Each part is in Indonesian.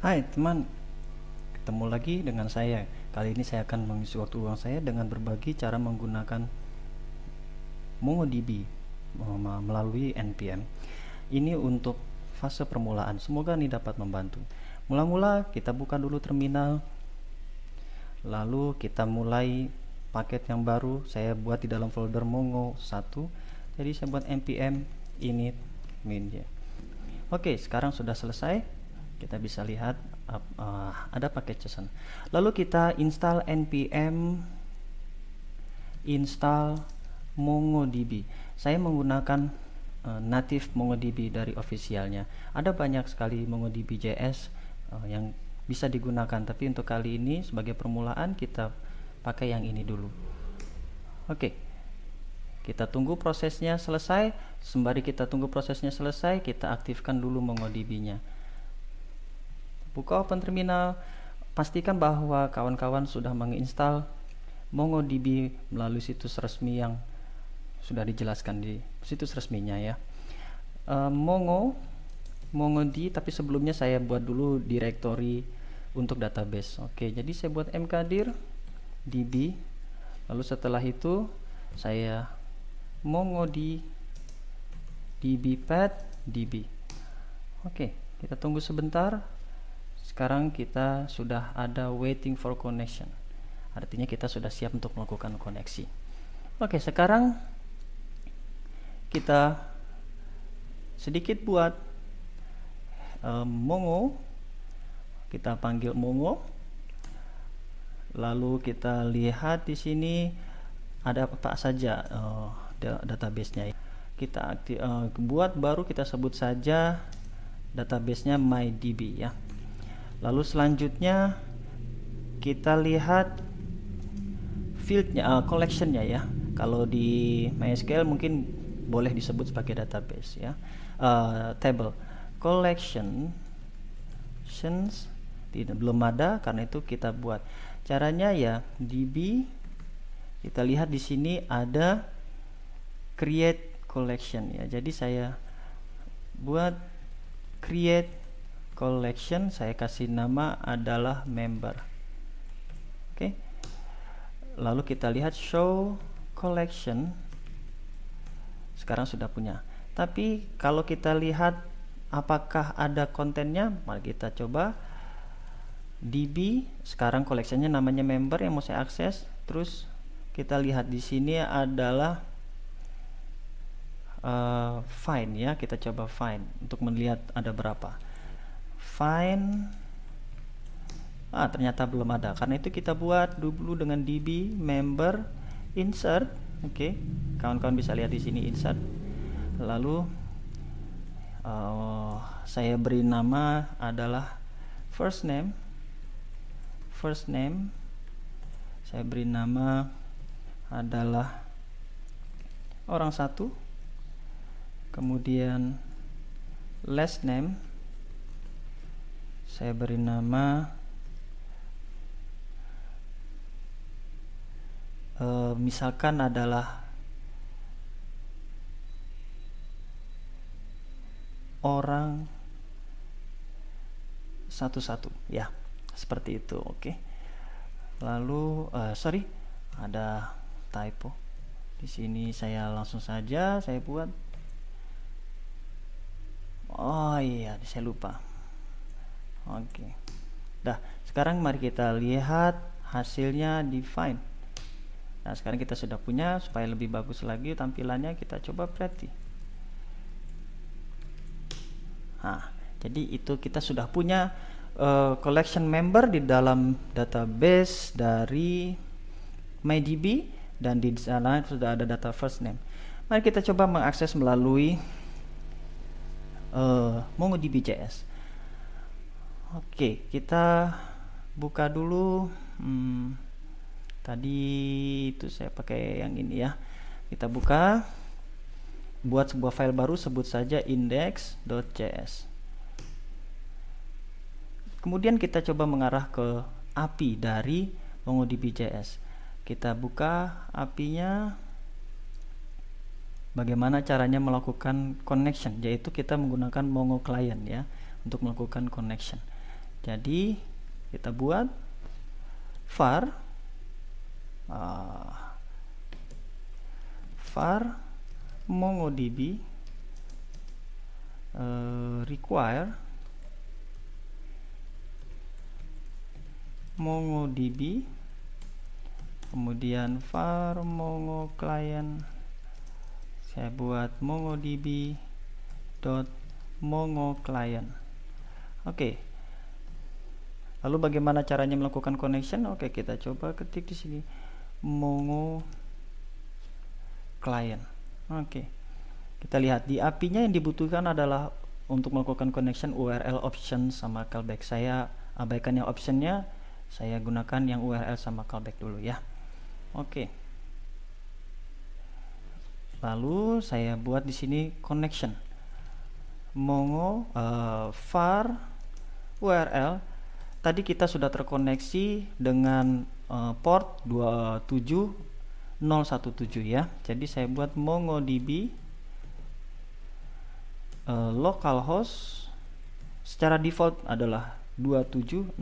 Hai teman, ketemu lagi dengan saya. Kali ini saya akan mengisi waktu luang saya dengan berbagi cara menggunakan MongoDB melalui npm. Ini untuk fase permulaan. Semoga ini dapat membantu. Mula-mula kita buka dulu terminal. Lalu kita mulai paket yang baru. Saya buat di dalam folder Mongo 1. Jadi saya buat npm init min ya. Oke, sekarang sudah selesai kita bisa lihat uh, uh, ada paket JSON lalu kita install npm install MongoDB saya menggunakan uh, native MongoDB dari ofisialnya ada banyak sekali MongoDB JS uh, eh, yang bisa digunakan tapi untuk kali ini sebagai permulaan kita pakai yang ini dulu oke okay. kita tunggu prosesnya selesai sembari kita tunggu prosesnya selesai kita aktifkan dulu MongoDB nya buka open terminal pastikan bahwa kawan-kawan sudah menginstal MongoDB melalui situs resmi yang sudah dijelaskan di situs resminya ya uh, ehm, Mongo MongoD tapi sebelumnya saya buat dulu directory untuk database oke jadi saya buat mkdir db lalu setelah itu saya mongod pad db oke kita tunggu sebentar sekarang kita sudah ada waiting for connection artinya kita sudah siap untuk melakukan koneksi oke sekarang kita sedikit buat um, mongo kita panggil mongo lalu kita lihat di sini ada apa saja uh, eh, nya kita uh, buat baru kita sebut saja database-nya MyDB ya lalu selanjutnya kita lihat fieldnya uh, collectionnya ya kalau di MySQL mungkin boleh disebut sebagai database ya uh, table collection collections tidak belum ada karena itu kita buat caranya ya db kita lihat di sini ada create collection ya jadi saya buat create collection saya kasih nama adalah member oke okay. lalu kita lihat show collection sekarang sudah punya tapi kalau kita lihat apakah ada kontennya mari kita coba db sekarang collectionnya namanya member yang mau saya akses terus kita lihat di sini adalah uh, eh, find ya kita coba find untuk melihat ada berapa find ah ternyata belum ada karena itu kita buat dulu dengan db member insert oke okay. kawan-kawan bisa lihat di sini insert lalu uh, saya beri nama adalah first name first name saya beri nama adalah orang satu kemudian last name saya beri nama e, misalkan adalah orang satu-satu ya seperti itu oke okay. lalu uh, sorry ada typo di sini saya langsung saja saya buat oh iya saya lupa Oke. Dah, sekarang mari kita lihat hasilnya di Nah, sekarang kita sudah punya supaya lebih bagus lagi tampilannya kita coba preti. Nah, jadi itu kita sudah punya uh, collection member di dalam database dari MyDB dan di sana sudah ada data first name. Mari kita coba mengakses melalui uh, eh, MongoDB.js. Oke, kita buka dulu. Hmm, tadi itu saya pakai yang ini ya. Kita buka. Buat sebuah file baru sebut saja index.js. Kemudian kita coba mengarah ke API dari MongoDB.js. Kita buka API-nya. Bagaimana caranya melakukan connection? Yaitu kita menggunakan Mongo Client ya untuk melakukan connection jadi kita buat var uh, var mongodb uh, require mongodb kemudian var mongo client saya buat mongodb dot mongo client oke okay. Lalu bagaimana caranya melakukan connection? Oke, kita coba ketik di sini mongo client. Oke. Kita lihat di API-nya yang dibutuhkan adalah untuk melakukan connection URL option sama callback. Saya abaikan yang optionnya, saya gunakan yang URL sama callback dulu ya. Oke. Lalu saya buat di sini connection mongo uh, var URL tadi kita sudah terkoneksi dengan uh, port 27017 ya. Jadi saya buat MongoDB uh, localhost secara default adalah 270017.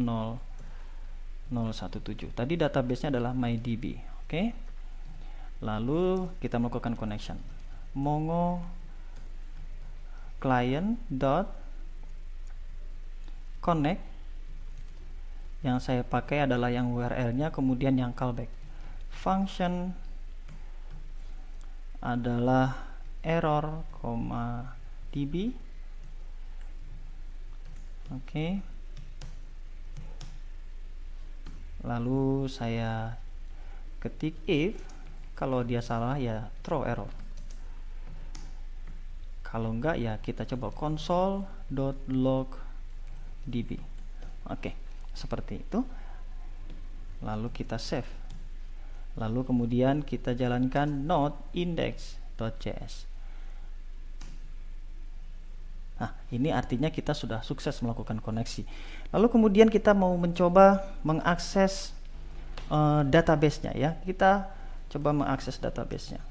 Tadi database-nya adalah MyDB, oke? Okay? Lalu kita melakukan connection. Mongo client dot connect yang saya pakai adalah yang URL-nya kemudian yang callback function adalah error, db oke okay. lalu saya ketik if kalau dia salah ya throw error kalau enggak ya kita coba console.log db oke okay seperti itu lalu kita save lalu kemudian kita jalankan node index.js Nah, ini artinya kita sudah sukses melakukan koneksi. Lalu kemudian kita mau mencoba mengakses uh, database-nya ya. Kita coba mengakses database-nya.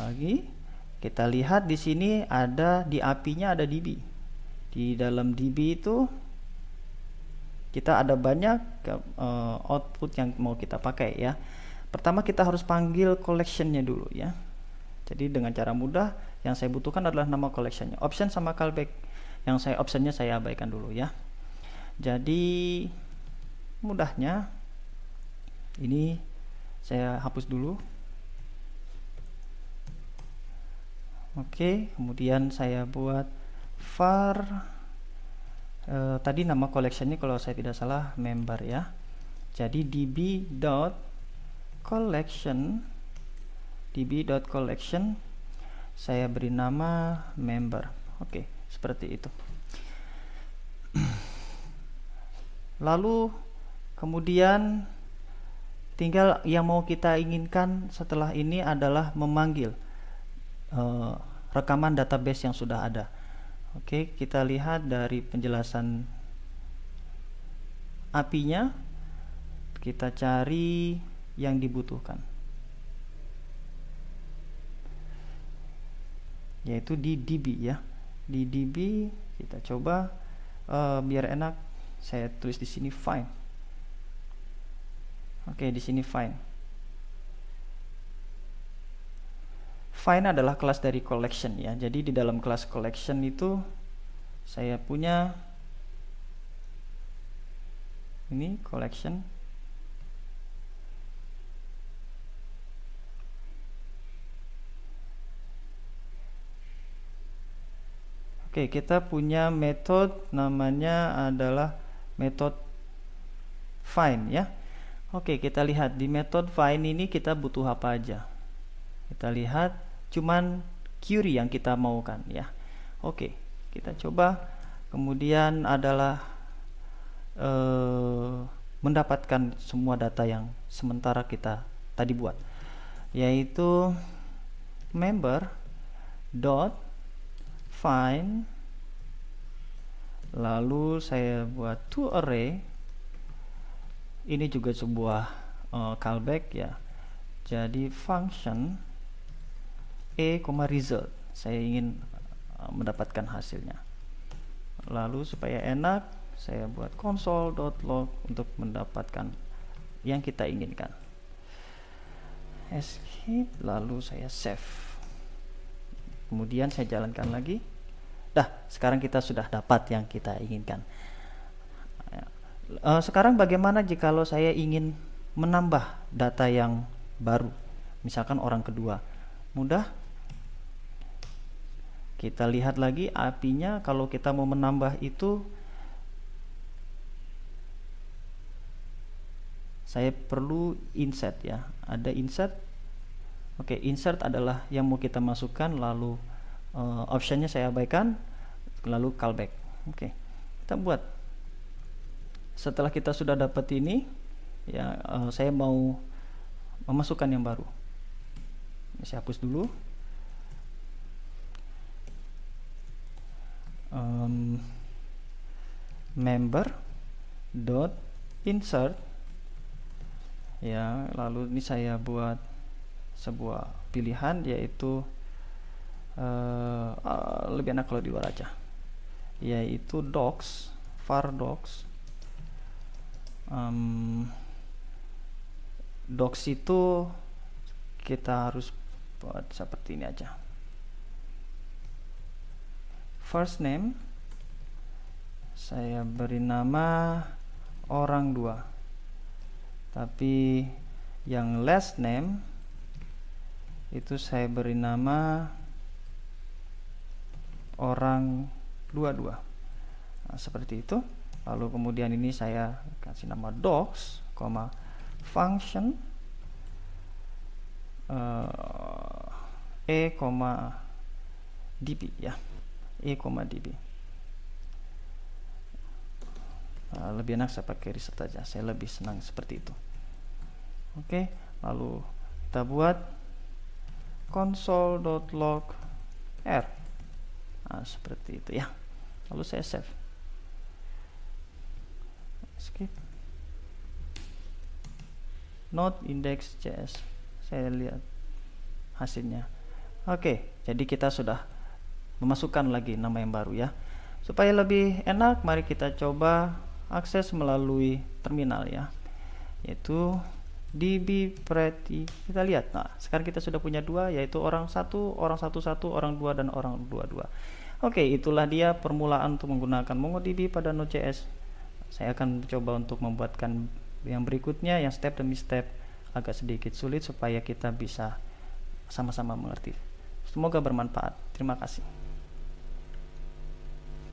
Lagi kita lihat di sini ada di apinya ada DB. Di dalam DB itu kita ada banyak uh, output yang mau kita pakai ya pertama kita harus panggil collectionnya dulu ya jadi dengan cara mudah yang saya butuhkan adalah nama collectionnya option sama callback yang saya optionnya saya abaikan dulu ya jadi mudahnya ini saya hapus dulu oke kemudian saya buat var e, tadi nama collectionnya kalau saya tidak salah member ya jadi db dot collection db dot collection saya beri nama member oke okay, seperti itu lalu kemudian tinggal yang mau kita inginkan setelah ini adalah memanggil e, rekaman database yang sudah ada Oke, kita lihat dari penjelasan apinya. Kita cari yang dibutuhkan. Yaitu di dB ya. Di dB kita coba uh, biar enak saya tulis di sini fine. Oke, di sini fine. Fine adalah kelas dari collection ya. Jadi di dalam kelas collection itu saya punya ini collection Oke, kita punya method namanya adalah method find ya. Oke, kita lihat di method find ini kita butuh apa aja. Kita lihat cuman query yang kita maukan ya oke kita coba kemudian adalah eh, mendapatkan semua data yang sementara kita tadi buat yaitu member dot find lalu saya buat to array ini juga sebuah uh, callback ya jadi function e, result saya ingin eh, mendapatkan hasilnya lalu supaya enak saya buat console.log untuk mendapatkan yang kita inginkan escape lalu saya save kemudian saya jalankan lagi dah sekarang kita sudah dapat yang kita inginkan eh, sekarang bagaimana jika jikalau saya ingin menambah data yang baru misalkan orang kedua mudah kita lihat lagi apinya kalau kita mau menambah itu saya perlu insert ya. Ada insert. Oke, insert adalah yang mau kita masukkan lalu uh, optionnya saya abaikan lalu callback. Oke. Kita buat. Setelah kita sudah dapat ini ya uh, saya mau memasukkan yang baru. Saya hapus dulu. member dot insert ya lalu ini saya buat sebuah pilihan yaitu uh, uh, lebih enak kalau di luar aja yaitu docs var docs um, docs itu kita harus buat seperti ini aja first name saya beri nama orang dua tapi yang last name itu saya beri nama orang dua-dua nah, seperti itu lalu kemudian ini saya kasih nama docs, koma function uh, e, db ya e, db Eh, lebih enak saya pakai reset aja saya lebih senang seperti itu oke lalu kita buat console.log r nah, seperti itu ya lalu saya save skip node index js saya lihat hasilnya oke jadi kita sudah memasukkan lagi nama yang baru ya supaya lebih enak mari kita coba akses melalui terminal ya yaitu DB pretty kita lihat nah sekarang kita sudah punya dua yaitu orang satu orang satu satu orang dua dan orang dua dua oke itulah dia permulaan untuk menggunakan MongoDB pada Node.js saya akan coba untuk membuatkan yang berikutnya yang step demi step agak sedikit sulit supaya kita bisa sama-sama mengerti semoga bermanfaat terima kasih